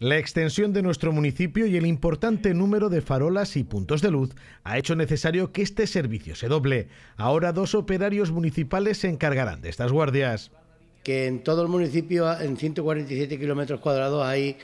La extensión de nuestro municipio y el importante número de farolas y puntos de luz ha hecho necesario que este servicio se doble. Ahora dos operarios municipales se encargarán de estas guardias. Que en todo el municipio, en 147 kilómetros cuadrados, hay,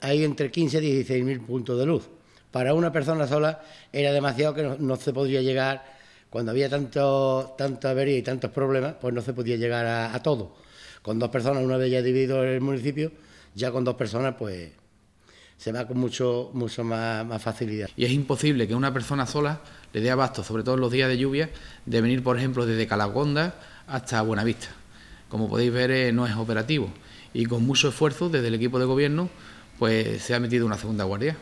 hay entre 15 y 16 mil puntos de luz. Para una persona sola era demasiado que no, se podía llegar, cuando había tanto, ...tanto avería y tantos problemas, pues no se podía llegar a, a todo. Con dos personas, una vez ya dividido el municipio, ya con dos personas, pues se va con mucho, mucho más, facilidad. Y es imposible que una persona sola le dé abasto, sobre todo en los días de lluvia, de venir, por ejemplo, desde Calagonda hasta Buenavista. Como podéis ver, eh, no es operativo. Y con mucho esfuerzo, desde el equipo de gobierno, pues se ha metido una segunda guardia.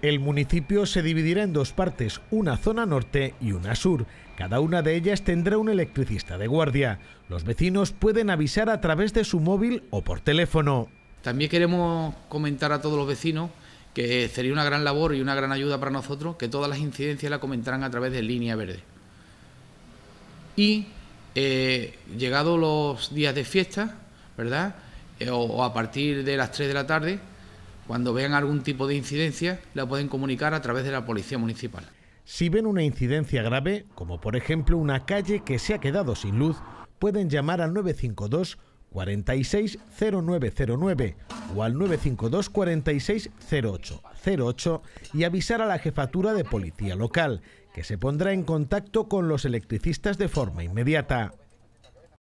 El municipio se dividirá en dos partes, una zona norte y una sur. Cada una de ellas tendrá un electricista de guardia. Los vecinos pueden avisar a través de su móvil o por teléfono. También queremos comentar a todos los vecinos que sería una gran labor y una gran ayuda para nosotros que todas las incidencias la comentaran a través de Línea Verde. Y eh, llegados los días de fiesta, ¿verdad? Eh, o, o, a partir de las 3 de la tarde, cuando vean algún tipo de incidencia, la pueden comunicar a través de la Policía Municipal. Si ven una incidencia grave, como por ejemplo una calle que se ha quedado sin luz, pueden llamar al 952 46 0909 o al 952 46 0808 08 y avisar a la jefatura de policía local, que se pondrá en contacto con los electricistas de forma inmediata.